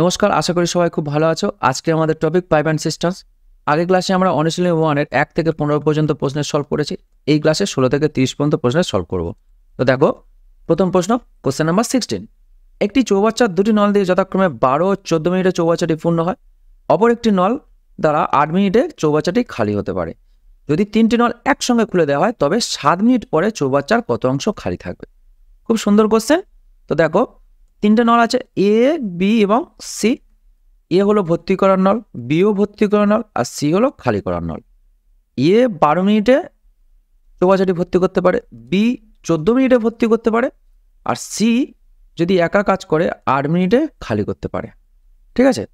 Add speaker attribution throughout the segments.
Speaker 1: নমস্কার আশা করি সবাই খুব ভালো আছো আজকে আমাদের টপিক পাইপ অ্যান্ড সিস্টেমস আগের ক্লাসে আমরা অনুশীলনী ওয়ানের এক থেকে পনেরো পর্যন্ত প্রশ্নের সলভ করেছি এই ক্লাসে ষোলো থেকে তিরিশ পর্যন্ত প্রশ্নের সলভ করব তো দেখো প্রথম প্রশ্ন কোশ্চেন নাম্বার সিক্সটিন একটি চৌবাচ্চার দুটি নল দিয়ে যথাক্রমে বারো চোদ্দো মিনিটে চৌবাচ্চাটি পূর্ণ হয় অপর একটি নল দ্বারা আট মিনিটে চৌবাচ্চাটি খালি হতে পারে যদি তিনটি নল একসঙ্গে খুলে দেওয়া হয় তবে সাত মিনিট পরে চৌবাচ্চার কত অংশ খালি থাকবে খুব সুন্দর কোশ্চেন তো দেখো তিনটে নল আছে এ বি এবং সি এ হলো ভর্তি করার নল বিও ভর্তি করার নল আর সি হলো খালি করার নল এ বারো মিনিটে চৌবাচাটি ভর্তি করতে পারে বি চোদ্দ মিনিটে ভর্তি করতে পারে আর সি যদি একা কাজ করে আট মিনিটে খালি করতে পারে ঠিক আছে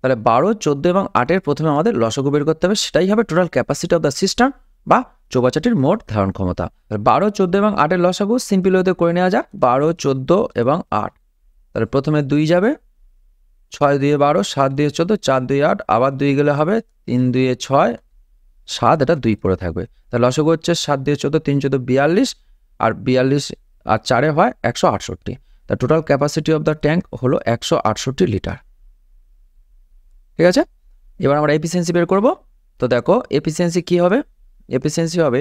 Speaker 1: তাহলে বারো চোদ্দো এবং আটের প্রথমে আমাদের লসগু বের করতে হবে সেটাই হবে total capacity of the system বা চৌবাচাটির মোট ধারণ ক্ষমতা বারো চোদ্দো এবং আটের লসাগু সিম্পিল ওয়েতে করে নেওয়া যাক বারো চোদ্দ এবং আট তাহলে প্রথমে দুই যাবে ছয় দুয়ে বারো সাত দুয়ে চোদ্দো চার দুই আট আবার দুই গেলে হবে তিন দুয়ে ছয় সাত এটা দুই পড়ে থাকবে তাহলে লসগু হচ্ছে সাত দিয়ে চোদ্দো তিন চোদ্দো বিয়াল্লিশ আর বিয়াল্লিশ আর চারে হয় একশো আটষট্টি তা total capacity of the tank হলো একশো আটষট্টি লিটার ঠিক আছে এবার আমরা এফিসিয়েন্সি বের করব তো দেখো এফিসিয়েন্সি কি হবে এফিসিয়েন্সি হবে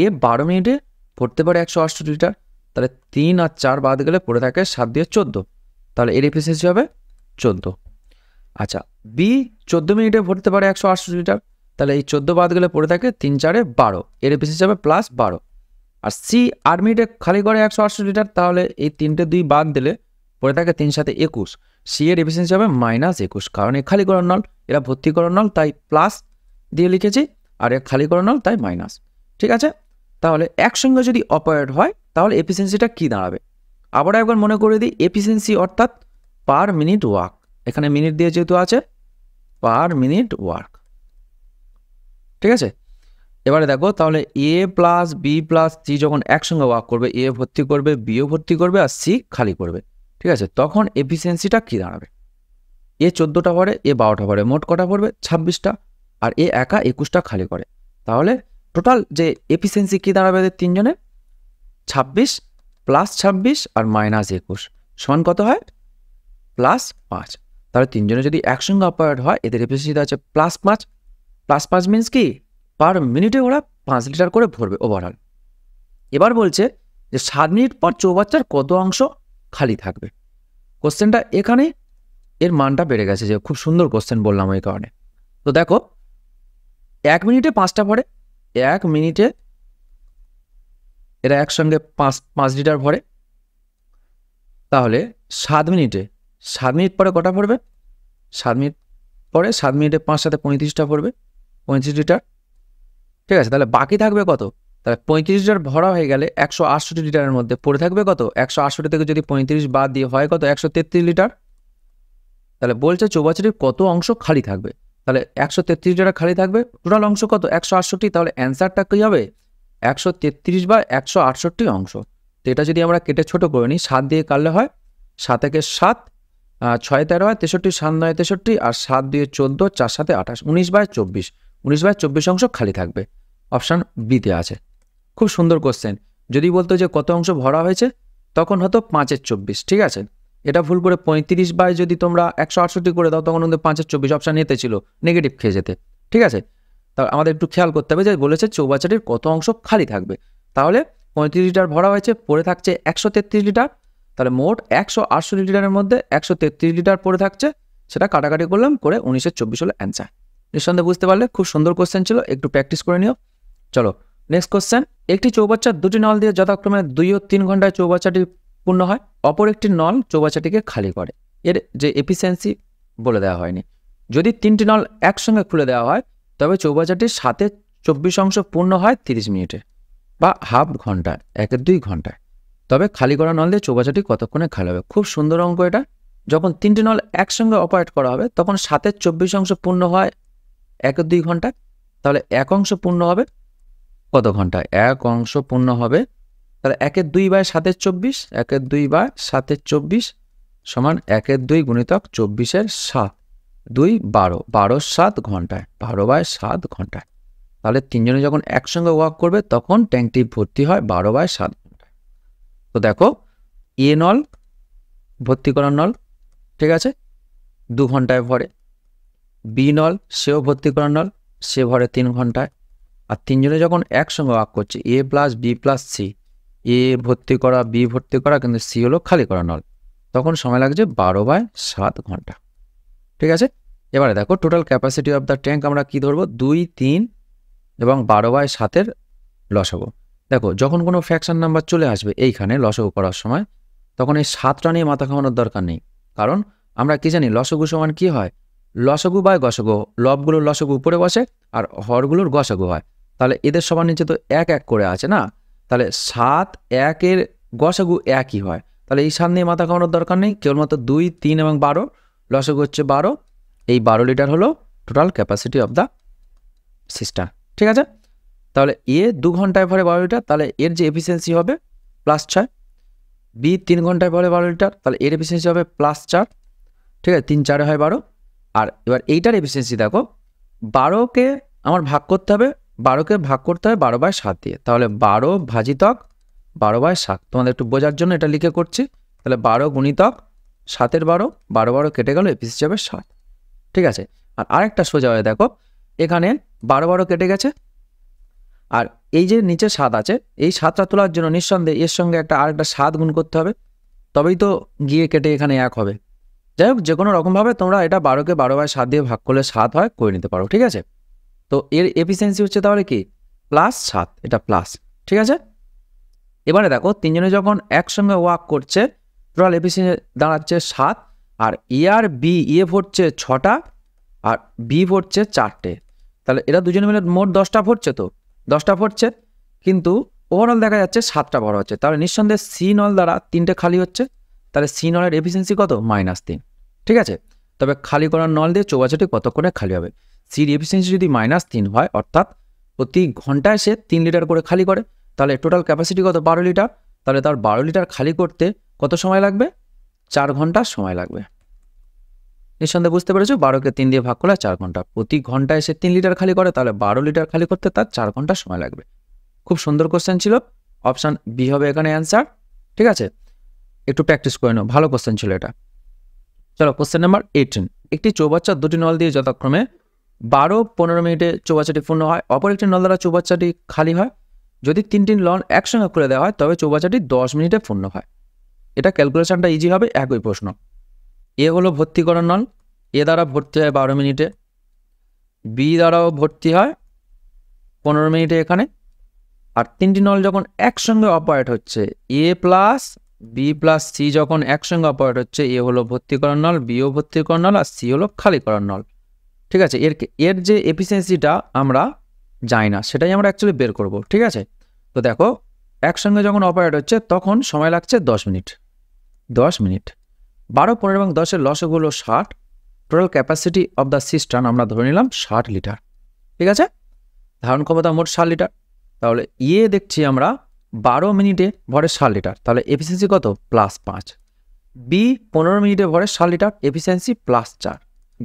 Speaker 1: এ বারো মিনিটে পড়তে পারে একশো লিটার তাহলে তিন আর চার বাদ গেলে পড়ে থাকে সাত দিয়ে চোদ্দো তাহলে এর এফিসিয়েন্সি হবে চোদ্দো আচ্ছা বি চোদ্দো মিনিটে ভরতে পারে একশো আটষট্টি লিটার তাহলে এই চোদ্দো বাদ গেলে পড়ে থাকে তিন চারে বারো এর এফিসিয়েন্সি হবে প্লাস বারো আর সি আট মিনিটে খালি করে একশো আটষট্টি লিটার তাহলে এই তিনটে দুই বাদ দিলে পড়ে থাকে তিন সাথে একুশ সি এর এফিসিয়েন্সি হবে মাইনাস একুশ কারণ এ খালি করার নল এরা ভর্তি করার নল তাই প্লাস দিয়ে লিখেছি আর এ খালি করার নল তাই মাইনাস ঠিক আছে তাহলে একসঙ্গে যদি অপারেট হয় তাহলে এফিসিয়েন্সিটা কী দাঁড়াবে আবার একবার মনে করে দিই এফিসিয়েন্সি অর্থাৎ পার মিনিট ওয়ার্ক এখানে মিনিট দিয়ে যেহেতু আছে পার মিনিট ওয়ার্ক ঠিক আছে এবারে দেখো তাহলে A plus B plus C যখন একসঙ্গে ওয়ার্ক করবে এ ভর্তি করবে বিও ভর্তি করবে আর সি খালি করবে ঠিক আছে তখন এফিসিয়েন্সিটা কী দাঁড়াবে এ চোদ্দোটা পরে এ বারোটা পরে মোট কটা পড়বে ছাব্বিশটা আর এ একা একুশটা খালি করে তাহলে টোটাল যে এফিসিয়েন্সি কী দাঁড়াবে এদের তিনজনে ছাব্বিশ প্লাস ছাব্বিশ আর মাইনাস একুশ সমান কত হয় প্লাস পাঁচ তাহলে তিনজনে যদি একসঙ্গে অপারেট হয় এদের এফিসিয়েন্সি আছে প্লাস পাঁচ প্লাস পাঁচ মিনস কি পার মিনিটে ওরা পাঁচ লিটার করে ভরবে ওভারঅল এবার বলছে যে সাত মিনিট পর চৌবাচ্চার কত অংশ খালি থাকবে কোশ্চেনটা এখানে এর মানটা বেড়ে গেছে যে খুব সুন্দর কোশ্চেন বললাম ওই কারণে তো দেখো এক মিনিটে পাঁচটা পরে এক মিনিটে এরা একসঙ্গে পাঁচ পাঁচ লিটার ভরে তাহলে সাত মিনিটে সাত মিনিট পরে কটা ভরবে সাত মিনিট পরে সাত মিনিটে পাঁচ সাথে পঁয়ত্রিশটা ভরবে পঁয়ত্রিশ লিটার ঠিক আছে তাহলে বাকি থাকবে কত তাহলে পঁয়ত্রিশ লিটার ভরা হয়ে গেলে একশো আটষট্টি লিটারের মধ্যে পড়ে থাকবে কত একশো আটষট্টি থেকে যদি পঁয়ত্রিশ বাদ দিয়ে হয় কত একশো তেত্রিশ লিটার তাহলে বলছে চৌবাচ্চাটির কত অংশ খালি থাকবে তাহলে একশো তেত্রিশ লিটার খালি থাকবে টোটাল অংশ কত একশো আটষট্টি তাহলে অ্যান্সারটা কী হবে একশো তেত্রিশ বা একশো আটষট্টি অংশ তো এটা যদি আমরা কেটে ছোট করে নিই সাত দিয়ে কাটলে হয় সাত একে সাত ছয় তেরো হয় তেষট্টি সাত নয় তেষট্টি আর সাত দুয়ে চোদ্দো চার সাথে আঠাশ উনিশ বাই চব্বিশ উনিশ বাই চব্বিশ অংশ খালি থাকবে অপশান বিতে আছে খুব সুন্দর কোশ্চেন যদি বলতো যে কত অংশ ভরা হয়েছে তখন হতো পাঁচের চব্বিশ ঠিক আছে এটা ভুল করে পঁয়ত্রিশ বাই যদি তোমরা একশো আটষট্টি করে দাও তখন কিন্তু পাঁচের চব্বিশ অপশান নিতে ছিল নেগেটিভ খেয়ে যেতে ঠিক আছে তা আমাদের একটু খেয়াল করতে হবে যে বলেছে চৌবাচ্চাটির কত অংশ খালি থাকবে তাহলে পঁয়ত্রিশ লিটার ভরা হয়েছে পড়ে থাকছে একশো তেত্রিশ লিটার তাহলে মোট একশো আটষট্টি লিটারের মধ্যে একশো তেত্রিশ লিটার পড়ে থাকছে সেটা কাটাকাটি করলাম করে উনিশশো চব্বিশ হলো অ্যান্সার নিঃসন্দেহে বুঝতে পারলে খুব সুন্দর কোশ্চেন ছিল একটু প্র্যাকটিস করে নিও চলো নেক্সট কোশ্চেন একটি চৌবাচ্চার দুটি নল দিয়ে যথাক্রমে দুই ও তিন ঘন্টায় চৌবাচ্চাটি পূর্ণ হয় অপর একটি নল চৌবাচ্চাটিকে খালি করে এর যে এফিসিয়েন্সি বলে দেওয়া হয়নি যদি তিনটি নল একসঙ্গে খুলে দেওয়া হয় তবে চৌবাচ্চাটির সাথে চব্বিশ অংশ পূর্ণ হয় তিরিশ মিনিটে বা হাফ ঘন্টা একের দুই ঘন্টায় তবে খালি করা নল দিয়ে চৌবাচাটি কতক্ষণে খালি হবে খুব সুন্দর অঙ্ক এটা যখন তিনটি নল একসঙ্গে অপারেট করা হবে তখন সাতের চব্বিশ অংশ পূর্ণ হয় একের দুই ঘন্টা তাহলে এক অংশ পূর্ণ হবে কত ঘন্টা এক অংশ পূর্ণ হবে তাহলে একের দুই বাই সাতের চব্বিশ একের দুই বা সাতের চব্বিশ সমান একের দুই গুণিতক চব্বিশের সাত দুই বারো বারো সাত ঘন্টায় বারো বাই সাত ঘন্টায় তাহলে তিনজনে যখন একসঙ্গে ওয়াক করবে তখন ট্যাঙ্কটি ভর্তি হয় বারো বাই সাত ঘন্টায় তো দেখো এ নল ভর্তি করার নল ঠিক আছে দু ঘন্টায় ভরে বি নল সেও ভর্তি করার নল সে ভরে তিন ঘন্টায় আর তিনজনে যখন একসঙ্গে ওয়াক করছে A plus B plus C A ভর্তি করা বি ভর্তি করা কিন্তু সি হলো খালি করা নল তখন সময় লাগছে বারো বাই সাত ঘন্টা ঠিক আছে এবারে দেখো total capacity of the tank আমরা কি ধরবো দুই তিন এবং বারো বাই সাতের লসাগু দেখো যখন কোনো ফ্যাকশন নাম্বার চলে আসবে এইখানে লসাগু করার সময় তখন এই সাতটা নিয়ে মাথা খাওয়ানোর দরকার নেই কারণ আমরা কি জানি লসগু সমান কি হয় লসগু বা গসগু লবগুলোর লসগু উপরে বসে আর হরগুলোর গসগু হয় তাহলে এদের সবার নিচে তো এক এক করে আছে না তাহলে সাত একের গসাগু একই হয় তাহলে এই সাত নিয়ে মাথা খাওয়ানোর দরকার নেই কেবলমাত্র দুই তিন এবং বারো লসক হচ্ছে বারো এই বারো লিটার হলো total capacity of the system ঠিক আছে তাহলে এ দু ঘন্টায় ভরে বারো লিটার তাহলে এর যে এফিসিয়েন্সি হবে প্লাস ছয় বি তিন ঘন্টায় ভরে বারো লিটার তাহলে এর এফিসিয়েন্সি হবে প্লাস চার ঠিক আছে তিন চারে হয় বারো আর এবার এইটার এফিসিয়েন্সি দেখো বারোকে আমার ভাগ করতে হবে বারোকে ভাগ করতে হবে বারো বাই সাত দিয়ে তাহলে বারো ভাজিতক বারো বাই সাত তোমাদের একটু বোঝার জন্য এটা লিখে করছি তাহলে বারো গুণিতক সাতের বারো বারো বারো কেটে গেল এপিসি যাবে সাত ঠিক আছে আর আরেকটা সোজা হয়ে দেখো এখানে বারো বারো কেটে গেছে আর এই যে নিচে সাত আছে এই সাতটা তোলার জন্য নিঃসন্দেহে এর সঙ্গে একটা আরেকটা সাত গুণ করতে হবে তবেই তো গিয়ে কেটে এখানে এক হবে যাই হোক যে কোনো রকমভাবে তোমরা এটা বারোকে বারো বাই সাত দিয়ে ভাগ করলে সাত হয় করে নিতে পারো ঠিক আছে তো এর এফিসিয়েন্সি হচ্ছে তাহলে কি প্লাস সাত এটা প্লাস ঠিক আছে এবারে দেখো তিনজনে যখন একসঙ্গে ওয়াক করছে টোটাল এফিসিয়েন্সি দাঁড়াচ্ছে সাত আর এ আর বি এ ভরছে ছটা আর বি ভরছে চারটে তাহলে এরা দুজনে মিলে মোট দশটা ভরছে তো দশটা ভরছে কিন্তু ওভারঅল দেখা যাচ্ছে সাতটা বড় হচ্ছে তাহলে নিঃসন্দেহে সি নল দ্বারা তিনটে খালি হচ্ছে তাহলে সি নলের এফিসিয়েন্সি কত মাইনাস তিন ঠিক আছে তবে খালি করার নল দিয়ে চৌবাচাটি কতক্ষণে খালি হবে সির এফিসিয়েন্সি যদি মাইনাস তিন হয় অর্থাৎ প্রতি ঘন্টায় সে তিন লিটার করে খালি করে তাহলে টোটাল ক্যাপাসিটি কত বারো লিটার তাহলে তার বারো লিটার খালি করতে কত সময় লাগবে চার ঘন্টা সময় লাগবে নিঃসন্দেহে বুঝতে পেরেছো বারোকে তিন দিয়ে ভাগ করলে চার ঘন্টা প্রতি ঘন্টায় সে তিন লিটার খালি করে তাহলে বারো লিটার খালি করতে তার চার ঘন্টা সময় লাগবে খুব সুন্দর কোশ্চেন ছিল অপশান বি হবে এখানে অ্যান্সার ঠিক আছে একটু প্র্যাকটিস করে নাও ভালো কোশ্চেন ছিল এটা চলো কোশ্চেন নাম্বার এইটিন একটি চৌবাচ্চা দুটি নল দিয়ে যথাক্রমে বারো পনেরো মিনিটে চৌবাচ্চাটি পূর্ণ হয় অপর একটি নল দ্বারা চৌবাচ্চাটি খালি হয় যদি তিনটি লন একসঙ্গে খুলে দেওয়া হয় তবে চৌবাচ্চাটি দশ মিনিটে পূর্ণ হয় এটা ক্যালকুলেশানটা ইজি হবে একই প্রশ্ন এ হলো ভর্তি করার নল এ দ্বারা ভর্তি হয় বারো মিনিটে বি দ্বারাও ভর্তি হয় পনেরো মিনিটে এখানে আর তিনটি নল যখন একসঙ্গে অপারেট হচ্ছে A plus B plus C যখন একসঙ্গে অপারেট হচ্ছে এ হলো ভর্তি করার নল বিও ভর্তি করার নল আর সি হলো খালি করার নল ঠিক আছে এর এর যে এফিসিয়েন্সিটা আমরা যাই না সেটাই আমরা অ্যাকচুয়ালি বের করব ঠিক আছে তো দেখো একসঙ্গে যখন অপারেট হচ্ছে তখন সময় লাগছে দশ মিনিট দশ মিনিট বারো পনেরো এবং দশের লসক হলো ষাট total capacity of the cistern আমরা ধরে নিলাম ষাট লিটার ঠিক আছে ধারণ ক্ষমতা মোট ষাট লিটার তাহলে ইয়ে দেখছি আমরা বারো মিনিটে ভরে ষাট লিটার তাহলে এফিসিয়েন্সি কত প্লাস পাঁচ বি পনেরো মিনিটে ভরে ষাট লিটার এফিসিয়েন্সি প্লাস চার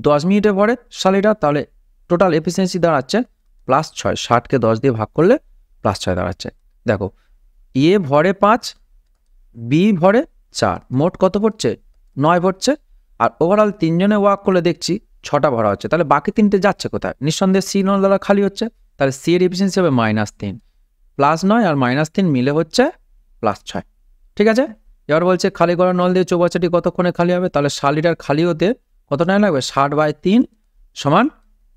Speaker 1: দশ মিনিটে ভরে ষাট লিটার তাহলে টোটাল এফিসিয়েন্সি দাঁড়াচ্ছে প্লাস ছয় ষাটকে দশ দিয়ে ভাগ করলে প্লাস ছয় দাঁড়াচ্ছে দেখো এ ইয়ে ভরে পাঁচ বি ভরে চার মোট কত পড়ছে নয় পড়ছে আর ওভারঅল তিনজনে ওয়াক করলে দেখছি ছটা ভরা হচ্ছে তাহলে বাকি তিনটে যাচ্ছে কোথায় নিঃসন্দেহে সি নল দ্বারা খালি হচ্ছে তাহলে সি এর এফিসিয়েন্সি হবে মাইনাস তিন প্লাস নয় আর মাইনাস তিন মিলে হচ্ছে প্লাস ছয় ঠিক আছে এবার বলছে খালি করা নল দিয়ে চৌবাচ্চাটি কতক্ষণে খালি হবে তাহলে শালিটার লিটার খালি হতে কত টাইম লাগবে ষাট বাই তিন সমান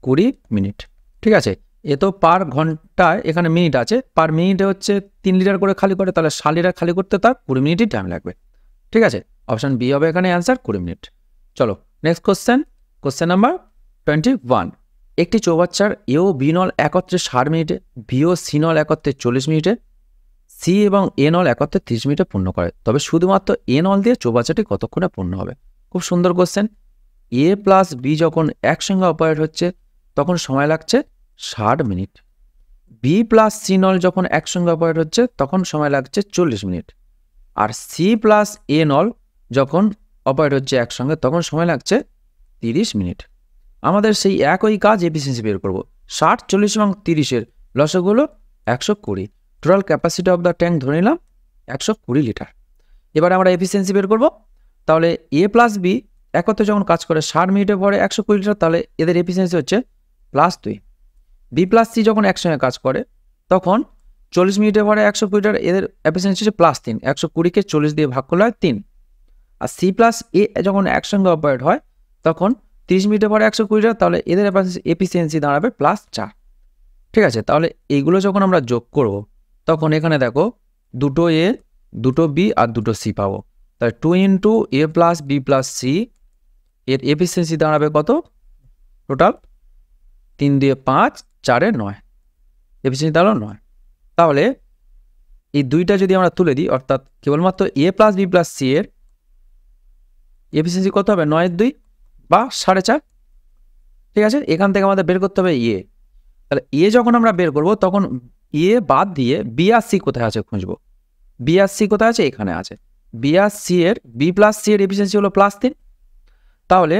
Speaker 1: কুড়ি মিনিট ঠিক আছে এ তো পার ঘন্টায় এখানে মিনিট আছে পার মিনিটে হচ্ছে তিন লিটার করে খালি করে তাহলে শালিটা লিটার খালি করতে তার কুড়ি মিনিটই টাইম লাগবে ঠিক আছে অপশান বি হবে এখানে অ্যান্সার কুড়ি মিনিট চলো next question question number twenty one একটি চৌবাচ্চার এও নল একত্রে ষাট মিনিটে সি সিনল একত্রে চল্লিশ মিনিটে সি এবং এনল একত্রে তিরিশ মিনিটে পূর্ণ করে তবে শুধুমাত্র এনল দিয়ে চৌবাচ্চাটি কতক্ষণে পূর্ণ হবে খুব সুন্দর কোশ্চেন এ প্লাস বি যখন একসঙ্গে অপারেট হচ্ছে তখন সময় লাগছে ষাট মিনিট বি প্লাস সিনল যখন একসঙ্গে অপারেট হচ্ছে তখন সময় লাগছে চল্লিশ মিনিট আর সি প্লাস এ নল যখন অপারেট হচ্ছে একসঙ্গে তখন সময় লাগছে তিরিশ মিনিট আমাদের সেই একই কাজ এফিসিয়েন্সি বের করব ষাট চল্লিশ এবং তিরিশের লসক হলো একশো কুড়ি total capacity of the tank ধরে নিলাম একশো কুড়ি লিটার এবার আমরা এফিসিয়েন্সি বের করব তাহলে এ প্লাস বি একত্রে যখন কাজ করে ষাট মিনিটে পরে একশো কুড়ি লিটার তাহলে এদের এফিসিয়েন্সি হচ্ছে প্লাস দুই বি প্লাস সি যখন একসঙ্গে কাজ করে তখন চল্লিশ মিনিটের পরে একশো কুড়িটার এদের অ্যাপিসেন্সি হচ্ছে প্লাস তিন একশো কুড়িকে চল্লিশ দিয়ে ভাগ করলে হয় তিন আর সি প্লাস এ যখন একসঙ্গে অপারেট হয় তখন তিরিশ মিনিটে পরে একশো কুড়িটা তাহলে এদের এফিসিয়েন্সি দাঁড়াবে প্লাস চার ঠিক আছে তাহলে এইগুলো যখন আমরা যোগ করব তখন এখানে দেখো দুটো এ দুটো বি আর দুটো সি পাবো তাহলে two into A plus B plus C এর এফিসিয়েন্সি দাঁড়াবে কত টোটাল তিন দিয়ে পাঁচ চারে নয় এফিসিয়েন্সি দাঁড়ালো নয় তাহলে এই দুইটা যদি আমরা তুলে দিই অর্থাৎ কেবলমাত্র A plus B plus C এর এফিসিয়েন্সি কত হবে নয়ের দুই বা সাড়ে চার ঠিক আছে এখান থেকে আমাদের বের করতে হবে এ তাহলে এ যখন আমরা বের করব তখন এ বাদ দিয়ে বি আর সি কোথায় আছে খুঁজবো বি আর সি কোথায় আছে এখানে আছে বি আর সি এর বি প্লাস সি এর এফিসিয়েন্সি হলো প্লাস তিন তাহলে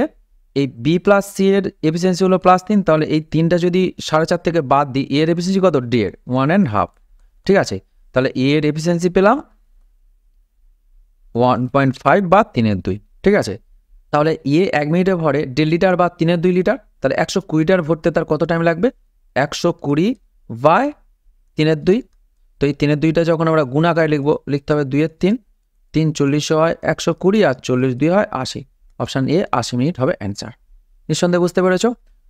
Speaker 1: এই বি প্লাস সি এর এফিসিয়েন্সি হলো প্লাস তিন তাহলে এই তিনটা যদি সাড়ে চার থেকে বাদ দিই এর এফিসিয়েন্সি কত ডেড ওয়ান অ্যান্ড হাফ ঠিক আছে তাহলে এ এর এফিসিয়েন্সি পেলাম ওয়ান পয়েন্ট ফাইভ বা তিনের দুই ঠিক আছে তাহলে এ এক মিনিটে ভরে দেড় লিটার বা তিনের দুই লিটার তাহলে একশো কুড়িটার ভরতে তার কত টাইম লাগবে একশো কুড়ি বাই তিনের দুই তো এই তিনের দুইটা যখন আমরা গুণ আকারে লিখব লিখতে হবে দুইয়ের তিন তিন চল্লিশ হয় একশো কুড়ি আর চল্লিশ দুই হয় আশি অপশান এ আশি মিনিট হবে অ্যান্সার নিঃসন্দেহে বুঝতে পেরেছ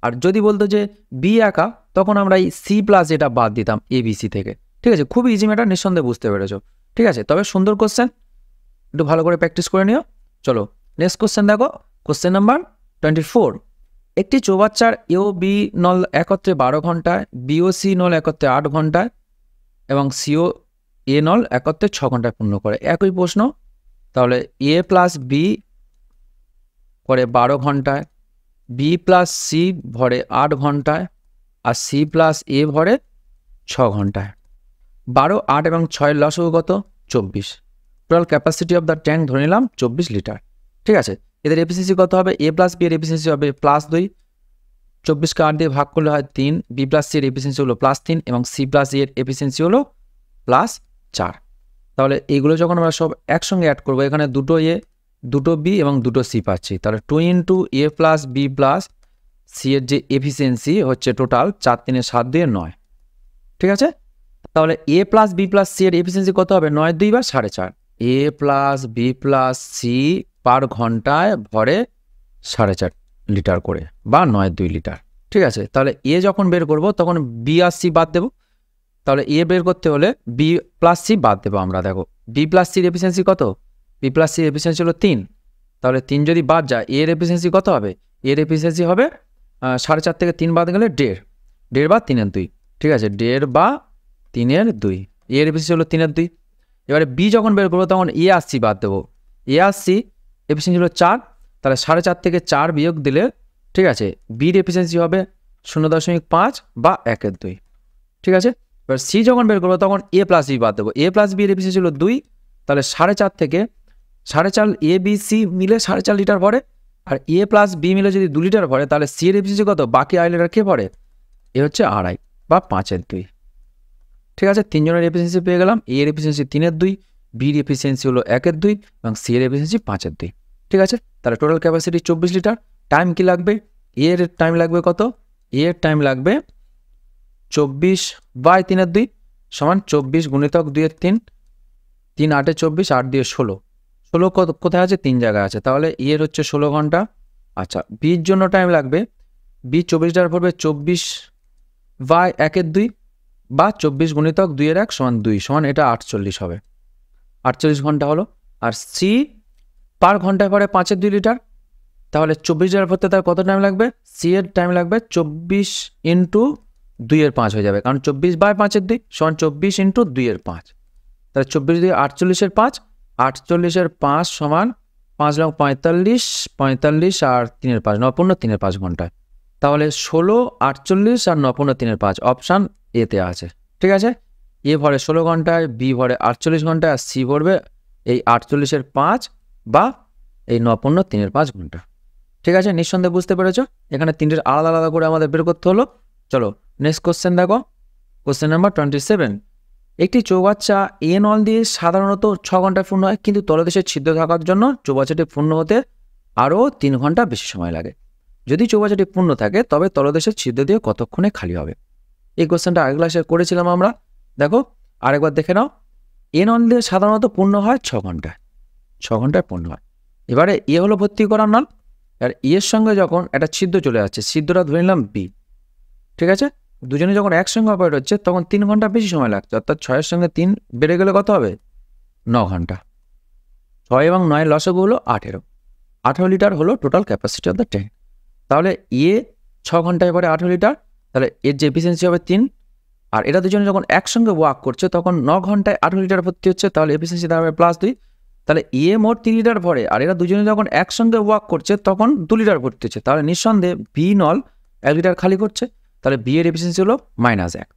Speaker 1: আর যদি বলতো যে বি একা তখন আমরা এই সি প্লাস এটা বাদ দিতাম এবিসি থেকে ঠিক আছে খুবই ইজি ম্যাটার নিঃসন্দেহে বুঝতে পেরেছ ঠিক আছে তবে সুন্দর কোশ্চেন একটু ভালো করে প্র্যাকটিস করে নিও চলো নেক্সট কোশ্চেন দেখো কোশ্চেন নাম্বার টোয়েন্টি ফোর একটি চৌবাচ্চার এও বি নল একত্রে বারো ঘন্টায় বিওসি নল একত্রে আট ঘন্টায় এবং সিও এ নল একত্রে ছ ঘন্টায় পূর্ণ করে একই প্রশ্ন তাহলে এ প্লাস বি করে বারো ঘন্টায় বি প্লাস সি ভরে আট ঘন্টায় আর সি প্লাস এ ভরে ছ ঘন্টায় বারো আট এবং ছয় লসও কত চব্বিশ total capacity of the tank ধরে নিলাম চব্বিশ লিটার ঠিক আছে এদের এফিসিসি কত হবে এ প্লাস বি এর এফিসিসি হবে প্লাস দুই চব্বিশ কার দিয়ে ভাগ করলে হয় তিন বি প্লাস সি এর এফিসিয়েন্সি হলো প্লাস তিন এবং সি প্লাস এর এফিসিয়েন্সি হলো প্লাস চার তাহলে এইগুলো যখন আমরা সব একসঙ্গে অ্যাড করবো এখানে দুটো এ দুটো বি এবং দুটো সি পাচ্ছি তাহলে two into A plus B plus C এর যে এফিসিয়েন্সি হচ্ছে টোটাল চার তিনে সাত দিয়ে নয় ঠিক আছে তাহলে A plus B plus C এর এফিসিয়েন্সি কত হবে নয় দুই বা সাড়ে চার A plus B plus C per ঘন্টায় ভরে সাড়ে চার লিটার করে বা নয় দুই লিটার ঠিক আছে তাহলে এ যখন বের করব তখন বি আর সি বাদ দেবো তাহলে এ বের করতে হলে বি প্লাস সি বাদ দেবো আমরা দেখো বি প্লাস সির এফিসিয়েন্সি কত বি প্লাস সির এফিসিয়েন্সি হলো তিন তাহলে তিন যদি বাদ যায় এর এফিসিয়েন্সি কত হবে এর এফিসিয়েন্সি হবে সাড়ে চার থেকে তিন বাদ গেলে দেড় দেড় বা তিনের দুই ঠিক আছে দেড় বা তিনের দুই এ এর এফিসিয়েন্সি হলো তিনের দুই এবারে বি যখন বের করবো তখন এ আসছি বাদ দেবো এ আসছি এফিসিয়েন্সি হলো চার তাহলে সাড়ে চার থেকে চার বিয়োগ দিলে ঠিক আছে বির এফিসিয়েন্সি হবে শূন্য দশমিক পাঁচ বা একের দুই ঠিক আছে এবার সি যখন বের করবো তখন এ প্লাস বি বাদ দেবো এ প্লাস বি এর এফিসিয়েন্সি হলো দুই তাহলে সাড়ে চার থেকে সাড়ে চার এ বি সি মিলে সাড়ে চার লিটার ভরে আর এ প্লাস বি মিলে যদি দু লিটার ভরে তাহলে সি এর এফিসিয়েন্সি কত বাকি আড়াই লিটার কে ভরে এ হচ্ছে আড়াই বা পাঁচের দুই ঠিক আছে তিনজনের এফিসিয়েন্সি পেয়ে গেলাম এ এর এফিসিয়েন্সি তিনের দুই বির এফিসিয়েন্সি হলো একের দুই এবং সি এর এফিসিয়েন্সি পাঁচের দুই ঠিক আছে তাহলে টোটাল ক্যাপাসিটি চব্বিশ লিটার টাইম কি লাগবে এর টাইম লাগবে কত এর টাইম লাগবে চব্বিশ বাই তিনের দুই সমান চব্বিশ গুণিতক দুইয়ের তিন তিন আটে চব্বিশ আট দিয়ে ষোলো ষোলো কোথায় আছে তিন জায়গায় আছে তাহলে এর হচ্ছে ষোলো ঘন্টা আচ্ছা বির জন্য টাইম লাগবে বি চব্বিশ লিটার পড়বে চব্বিশ বাই একের দুই বা চব্বিশ গুণিতক দুইয়ের এক সমান দুই সমান এটা আটচল্লিশ হবে আটচল্লিশ ঘন্টা হলো আর সি পার ঘন্টায় পরে পাঁচের দুই লিটার তাহলে চব্বিশ লিটার ভরতে তার কত টাইম লাগবে সি এর টাইম লাগবে চব্বিশ ইন্টু দুইয়ের পাঁচ হয়ে যাবে কারণ চব্বিশ বাই পাঁচের দুই সমান চব্বিশ ইন্টু দুইয়ের পাঁচ তাহলে চব্বিশ দুই আটচল্লিশের পাঁচ আটচল্লিশের পাঁচ সমান পাঁচ লং পঁয়তাল্লিশ পঁয়তাল্লিশ আর তিনের পাঁচ নয় পূর্ণ তিনের পাঁচ ঘন্টায় তাহলে ষোলো আটচল্লিশ আর নপন্ন তিনের পাঁচ অপশান এতে আছে ঠিক আছে এ ভরে ষোলো ঘন্টায় বি ভরে আটচল্লিশ ঘন্টায় আর সি ভরবে এই আটচল্লিশের পাঁচ বা এই নপন্ন তিনের পাঁচ ঘন্টা ঠিক আছে নিঃসন্দেহে বুঝতে পেরেছ এখানে তিনটের আলাদা আলাদা করে আমাদের বের করতে হলো চলো নেক্সট কোশ্চেন দেখো কোশ্চেন নাম্বার টোয়েন্টি সেভেন একটি চৌবাচ্চা এন অল দিয়ে সাধারণত ছ ঘন্টা পূর্ণ হয় কিন্তু তলদেশে ছিদ্র থাকার জন্য চৌবাচ্চাটি পূর্ণ হতে আরও তিন ঘন্টা বেশি সময় লাগে যদি চৌবাচাটি পূর্ণ থাকে তবে তলদেশের ছিদ্র দিয়ে কতক্ষণে খালি হবে এই কোশ্চেনটা আগে ক্লাসে করেছিলাম আমরা দেখো আরেকবার দেখে নাও এ নল দিয়ে সাধারণত পূর্ণ হয় ছ ঘন্টায় ছ ঘন্টায় পূর্ণ হয় এবারে এ হলো ভর্তি করার নল আর ইয়ের সঙ্গে যখন একটা ছিদ্র চলে যাচ্ছে ছিদ্রটা ধরে নিলাম বি ঠিক আছে দুজনে যখন একসঙ্গে অপারেট হচ্ছে তখন তিন ঘন্টা বেশি সময় লাগছে অর্থাৎ ছয়ের সঙ্গে তিন বেড়ে গেলে কত হবে ন ঘন্টা ছয় এবং নয় লসগু হলো আঠেরো আঠেরো লিটার হলো total capacity of the tank তাহলে এ ছ ঘন্টায় পরে আঠেরো লিটার তাহলে এর যে এফিসিয়েন্সি হবে তিন আর এটা দুজনে যখন একসঙ্গে ওয়াক করছে তখন ন ঘন্টায় আঠেরো লিটার ভর্তি হচ্ছে তাহলে এফিসিয়েন্সি দাঁড়াবে প্লাস দুই তাহলে ইয়ে মোট তিন লিটার ভরে আর এরা দুজনে যখন একসঙ্গে ওয়াক করছে তখন দু লিটার ভর্তি হচ্ছে তাহলে নিঃসন্দেহে বি নল এক লিটার খালি করছে তাহলে বি এর এফিসিয়েন্সি হলো মাইনাস এক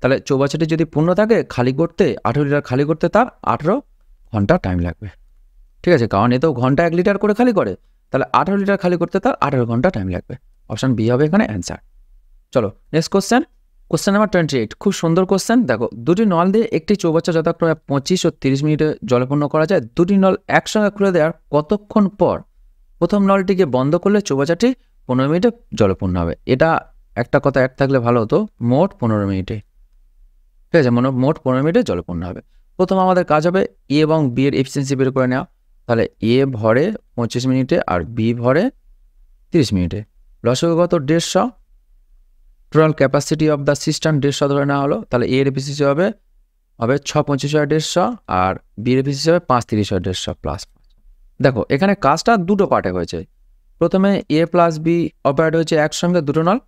Speaker 1: তাহলে চৌবাচ্চাটি যদি পূর্ণ থাকে খালি করতে আঠেরো লিটার খালি করতে তার আঠেরো ঘন্টা টাইম লাগবে ঠিক আছে কারণ এতেও ঘন্টা এক লিটার করে খালি করে তাহলে আঠারো লিটার খালি করতে তার আঠারো ঘন্টা টাইম লাগবে অপশান বি হবে এখানে অ্যান্সার চলো next question question number twenty eight খুব সুন্দর কোশ্চেন দেখো দুটি নল দিয়ে একটি চৌবাচ্চা যথাক্রমে পঁচিশ ও তিরিশ মিনিটে জলপূর্ণ করা যায় দুটি নল একসঙ্গে খুলে দেওয়ার কতক্ষণ পর প্রথম নলটিকে বন্ধ করলে চৌবাচ্চাটি পনেরো মিনিটে জলপূর্ণ হবে এটা একটা কথা এক থাকলে ভালো হতো মোট পনেরো মিনিটে ঠিক আছে মনে মোট পনেরো মিনিটে জলপূর্ণ হবে প্রথম আমাদের কাজ হবে এ এবং বি এর এফিসিয়েন্সি বের করে নেওয়া তাহলে এ ভরে পঁচিশ মিনিটে আর বি ভরে তিরিশ মিনিটে লসকে কত দেড়শো total capacity of the system দেড়শো ধরে নেওয়া হলো তাহলে এর এফিসিসি হবে হবে ছ পঁচিশ হয় দেড়শো আর বির এফিসিসি হবে পাঁচ তিরিশ হয় দেড়শো প্লাস দেখো এখানে কাজটা দুটো পার্টে হয়েছে প্রথমে এ প্লাস বি অপারেট হয়েছে একসঙ্গে দুটো নল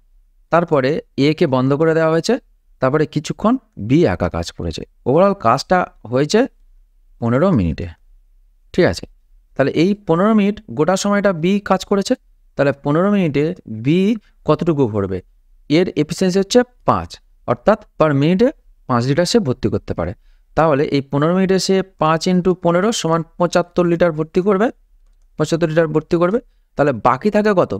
Speaker 1: তারপরে এ কে বন্ধ করে দেওয়া হয়েছে তারপরে কিছুক্ষণ বি একা কাজ করেছে ওভারঅল কাজটা হয়েছে পনেরো মিনিটে ঠিক আছে তাহলে এই পনেরো মিনিট গোটা সময়টা বি কাজ করেছে তাহলে পনেরো মিনিটে বি কতটুকু ভরবে এর এফিসিয়েন্সি হচ্ছে পাঁচ অর্থাৎ পার মিনিটে পাঁচ লিটার সে ভর্তি করতে পারে তাহলে এই পনেরো মিনিটে সে পাঁচ ইন্টু পনেরো সমান পঁচাত্তর লিটার ভর্তি করবে পঁচাত্তর লিটার ভর্তি করবে তাহলে বাকি থাকে কত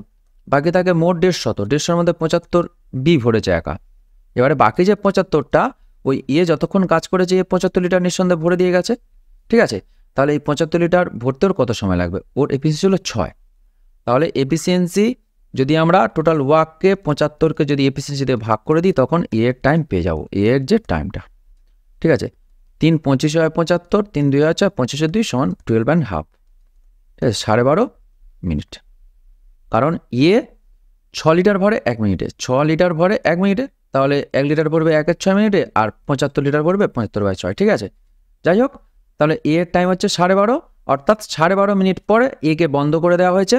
Speaker 1: বাকি থাকে মোট দেড়শত দেড়শোর মধ্যে পঁচাত্তর বি ভরেছে একা এবারে বাকি যে পঁচাত্তরটা ওই এ যতক্ষণ কাজ করেছে এ পঁচাত্তর লিটার নিঃসন্দেহে ভরে দিয়ে গেছে ঠিক আছে তাহলে এই পঁচাত্তর লিটার ভরতে ওর কত সময় লাগবে ওর এফিসিয়েন্সি হলো ছয় তাহলে এফিসিয়েন্সি যদি আমরা টোটাল ওয়ার্ককে পঁচাত্তরকে যদি এফিসিয়েন্সি দিয়ে ভাগ করে দিই তখন এ এর টাইম পেয়ে যাবো এ এর যে টাইমটা ঠিক আছে তিন পঁচিশ হয় পঁচাত্তর তিন দুই হয় চার পঁচিশের দুই সমান টুয়েলভ অ্যান্ড হাফ ঠিক আছে সাড়ে বারো মিনিট কারণ ইয়ে ছ লিটার ভরে এক মিনিটে ছ লিটার ভরে এক মিনিটে তাহলে এক লিটার পড়বে এক ছয় মিনিটে আর পঁচাত্তর লিটার পড়বে পঁচাত্তর বাই ছয় ঠিক আছে যাই হোক তাহলে এ এর টাইম হচ্ছে সাড়ে বারো অর্থাৎ সাড়ে বারো মিনিট পরে একে বন্ধ করে দেওয়া হয়েছে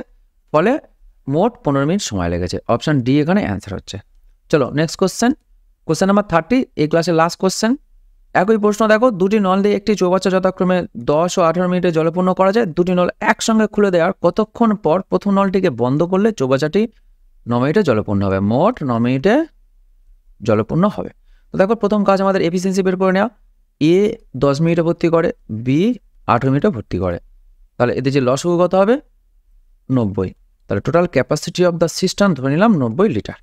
Speaker 1: ফলে মোট পনেরো মিনিট সময় লেগেছে অপশান ডি এখানে অ্যান্সার হচ্ছে চলো next question question number thirty এই ক্লাসের লাস্ট কোশ্চেন একই প্রশ্ন দেখো দুটি নল দিয়ে একটি চৌবাচ্চা যথাক্রমে দশ ও আঠারো মিনিটে জলপূর্ণ করা যায় দুটি নল একসঙ্গে খুলে দেওয়ার কতক্ষণ পর প্রথম নলটিকে বন্ধ করলে চৌবাচ্চাটি ন মিনিটে জলপূর্ণ হবে মোট ন মিনিটে জলপূর্ণ হবে তো দেখো প্রথম কাজ আমাদের এফিসিয়েন্সি বের করে নেওয়া এ দশ মিনিটে ভর্তি করে বি আঠেরো মিনিটে ভর্তি করে তাহলে এদের যে লস কত হবে নব্বই তাহলে total capacity of the system ধরে নিলাম নব্বই লিটার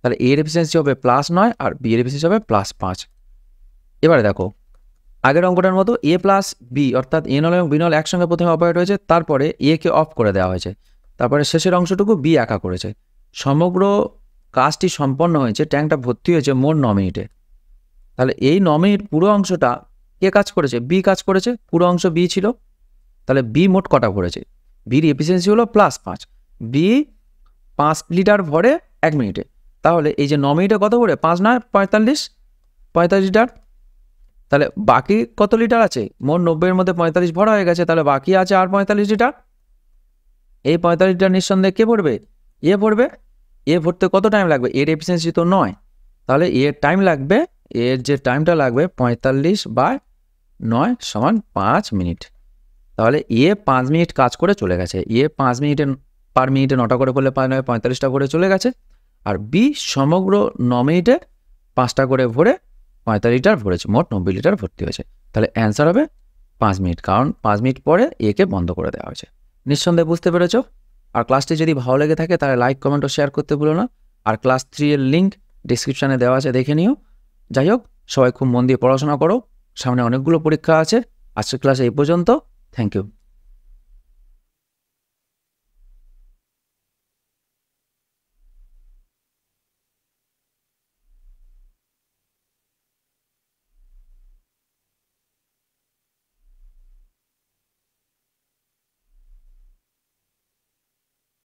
Speaker 1: তাহলে এর এফিসিয়েন্সি হবে প্লাস নয় আর বি এর এফিসিয়েন্সি হবে প্লাস পাঁচ এবারে দেখো আগের অঙ্কটার মতো এ প্লাস বি অর্থাৎ এ নল এবং বি নল একসঙ্গে প্রথমে অপারেট হয়েছে তারপরে এ কে অফ করে দেওয়া হয়েছে তারপরে শেষের অংশটুকু বি একা করেছে সমগ্র কাজটি সম্পন্ন হয়েছে ট্যাঙ্কটা ভর্তি হয়েছে মোট ন মিনিটে তাহলে এই ন পুরো অংশটা কে কাজ করেছে বি কাজ করেছে পুরো অংশ বি ছিল তাহলে বি মোট কটা ভরেছে বির এফিসিয়েন্সি হলো প্লাস পাঁচ বি পাঁচ লিটার ভরে এক মিনিটে তাহলে এই যে ন মিনিটে কত ভরে পাঁচ নয় পঁয়তাল্লিশ পঁয়তাল্লিশ লিটার তাহলে বাকি কত লিটার আছে মোট নব্বইয়ের মধ্যে পঁয়তাল্লিশ ভরা হয়ে গেছে তাহলে বাকি আছে আর পঁয়তাল্লিশ লিটার এই পঁয়তাল্লিশ লিটার নিঃসন্দেহে কে ভরবে এ ভরবে এ ভরতে কত টাইম লাগবে এর এফিসিয়েন্সি তো নয় তাহলে এর টাইম লাগবে এর যে টাইমটা লাগবে পঁয়তাল্লিশ বা নয় সমান পাঁচ মিনিট তাহলে এ পাঁচ মিনিট কাজ করে চলে গেছে এ পাঁচ মিনিটে পার মিনিটে নটা করে করলে পাঁচ নয় পঁয়তাল্লিশটা করে চলে গেছে আর বি সমগ্র ন মিনিটে পাঁচটা করে ভরে পঁয়তাল্লিশ লিটার ভরেছে মোট নব্বই লিটার ভর্তি হয়েছে তাহলে অ্যান্সার হবে পাঁচ মিনিট কারণ পাঁচ মিনিট পরে একে বন্ধ করে দেওয়া হয়েছে নিঃসন্দেহে বুঝতে পেরেছ আর ক্লাসটি যদি ভালো লেগে থাকে তাহলে লাইক কমেন্ট ও শেয়ার করতে ভুলো না আর ক্লাস থ্রি এর লিঙ্ক ডিসক্রিপশানে দেওয়া আছে দেখে নিও যাই হোক সবাই খুব মন দিয়ে পড়াশোনা করো সামনে অনেকগুলো পরীক্ষা আছে আজকের ক্লাস এই পর্যন্ত থ্যাংক ইউ